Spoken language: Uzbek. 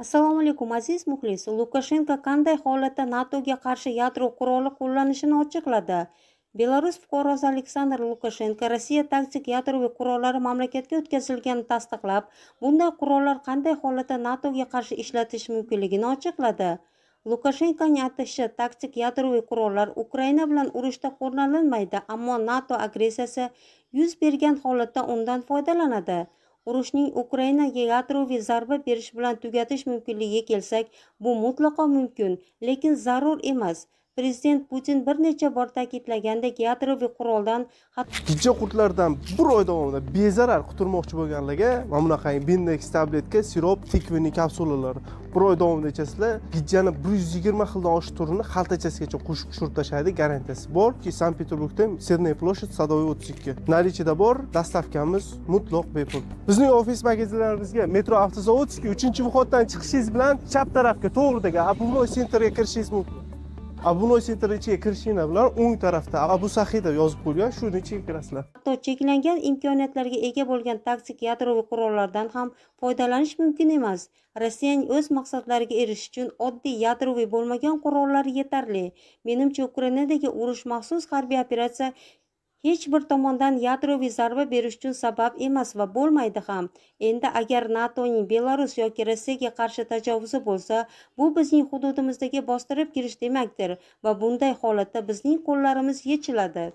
assalomu alaykum aziz muxlis lukashenko qanday holatda natoga qarshi yadro quroli qo'llanishini ochiqladi belarus fuqarosi aleksandr lukashenko rossiya taktik yadroviy qurollari mamlakatga o'tkazilganini tasdiqlab bunday qurollar qanday holatda natoga qarshi ishlatish mumkinligini ochiqladi lukashenkoning aytishicha taktik yadroviy qurollar ukraina bilan urushda qo'llanilmaydi ammo nato agressiyasi yuz bergan holatda undan foydalanadi urushning ukrainaga yadroviy zarba berish bilan tugatish mumkinligiga kelsak bu mutlaqo mumkin lekin zarur emas prezident putin bir necha bor ta'kidlagandek yadroviy quroldan tutuvchi qurtlardan bir oy davomida bezarar quturmoqchi bo'lganlarga mana bunaqa bindex tabletka sirop tikviniy kapsulalar bir oy davomida ichasizlar pidjani bir yuz yigirma xildan oshiq turini xaltachasigacha qo'shib tushirib tashlaydi garantiyasi bor sankt peterburgda serney площадь садовый o'ttiz ikki narichida bor dastavkamiz mutloq bepul bizning ofis magazinlarimizga metro avtozavodskiy uchinchi vxoddan chiqishingiz bilan chap tarafga to'g'ridagi обувной sentrga kirishingiz mumkin abu nositirichiga kirishinglar bilan o'ng tarafda abu sahiy deb yozib qo'ygan shuni ichiga kirasizlar hatto cheklangan imkoniyatlarga ega bo'lgan taktik yadroviy qurollardan ham foydalanish mumkin emas rossiyaning o'z maqsadlariga erishish uchun oddiy yadroviy bo'lmagan qurollar yetarli menimcha ukrainadagi urush maxsus harbiy operatsiya hech bir tomondan yadroviy zarba berish uchun sabab emas va bo'lmaydi ham endi agar natoning belarus yoki rossiyaga qarshi tajovuzi bo'lsa bu bizning hududimizga bostirib kirish demakdir va bunday holatda bizning qo'llarimiz yechiladi